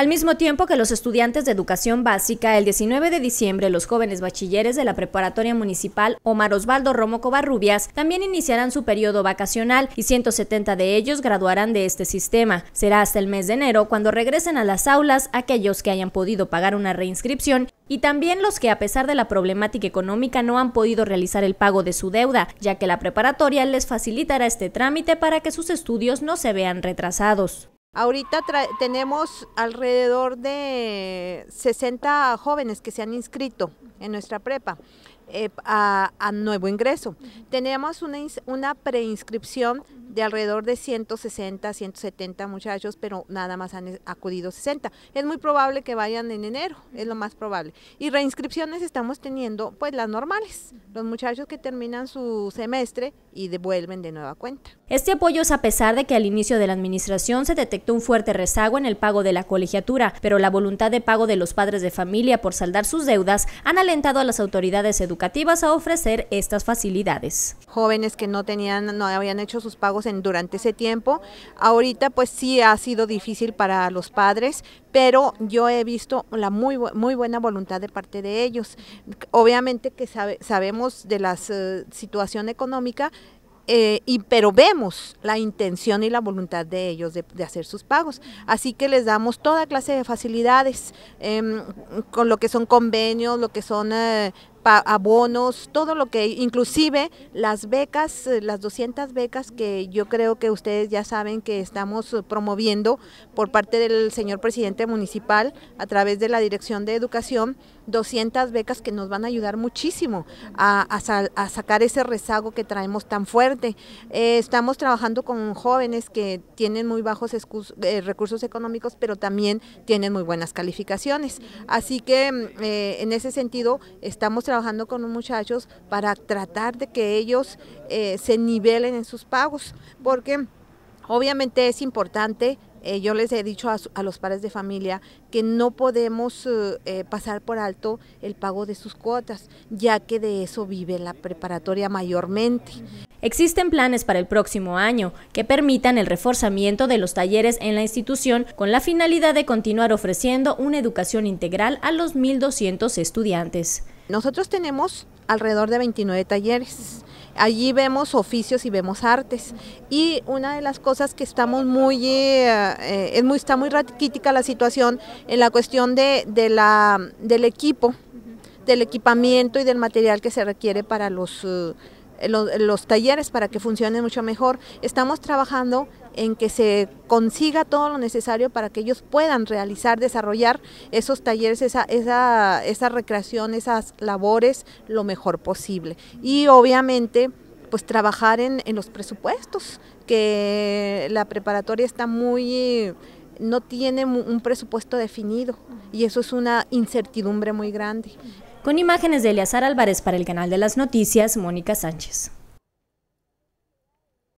Al mismo tiempo que los estudiantes de educación básica, el 19 de diciembre los jóvenes bachilleres de la preparatoria municipal Omar Osvaldo Romo Covarrubias también iniciarán su periodo vacacional y 170 de ellos graduarán de este sistema. Será hasta el mes de enero cuando regresen a las aulas aquellos que hayan podido pagar una reinscripción y también los que a pesar de la problemática económica no han podido realizar el pago de su deuda, ya que la preparatoria les facilitará este trámite para que sus estudios no se vean retrasados. Ahorita tenemos alrededor de 60 jóvenes que se han inscrito en nuestra prepa eh, a, nuevo ingreso. Tenemos una, una preinscripción de alrededor de 160, 170 muchachos, pero nada más han eh, acudido 60. Es muy probable que vayan en enero, es lo más probable. Y reinscripciones estamos teniendo pues las normales, los muchachos que terminan su semestre y devuelven de nueva cuenta. Este apoyo es a pesar de que al inicio de la administración se detectó un fuerte rezago en el pago de la colegiatura, pero la voluntad de pago de los padres de familia por saldar sus deudas han alentado a las autoridades educativas a ofrecer estas facilidades. Jóvenes que no tenían no habían hecho sus pagos durante ese tiempo. Ahorita pues sí ha sido difícil para los padres, pero yo he visto la muy, muy buena voluntad de parte de ellos. Obviamente que sabemos de la eh, situación económica, eh, y, pero vemos la intención y la voluntad de ellos de, hacer sus pagos. Así que les damos toda clase de facilidades, em, con lo que son convenios, lo que son eh, abonos, todo lo que, inclusive las becas, eh, las 200 becas que yo creo que ustedes ya saben que estamos eh, promoviendo por parte del señor presidente municipal a través de la Dirección de Educación 200 becas que nos van a ayudar muchísimo a, sacar ese rezago que traemos tan fuerte. Eh, estamos trabajando con jóvenes que tienen muy bajos eh, recursos económicos, pero también tienen muy buenas calificaciones. Así que mm, eh, en ese sentido estamos trabajando con muchachos para tratar de que ellos se nivelen en sus pagos, porque obviamente es importante eh, yo les he dicho a, los padres de familia que no podemos eh, eh, pasar por alto el pago de sus cuotas, ya que de eso vive la preparatoria mayormente. Existen planes para el próximo año que permitan el reforzamiento de los talleres en la institución con la finalidad de continuar ofreciendo una educación integral a los 1.200 estudiantes. Nosotros tenemos alrededor de 29 talleres allí vemos oficios y vemos artes. Y una de las cosas que estamos muy, eh, eh, es muy está muy raquítica la situación en la cuestión de, de la, del equipo, del equipamiento y del material que se requiere para los... Eh, los, talleres para que funcionen mucho mejor. Estamos trabajando en que se consiga todo lo necesario para que ellos puedan realizar, desarrollar esos talleres, esa, esa, esa recreación, esas labores lo mejor posible. Y obviamente pues trabajar en, en los presupuestos, que la preparatoria está muy no tiene un presupuesto definido y eso es una incertidumbre muy grande. Con imágenes de Eleazar Álvarez para el canal de las noticias, Mónica Sánchez.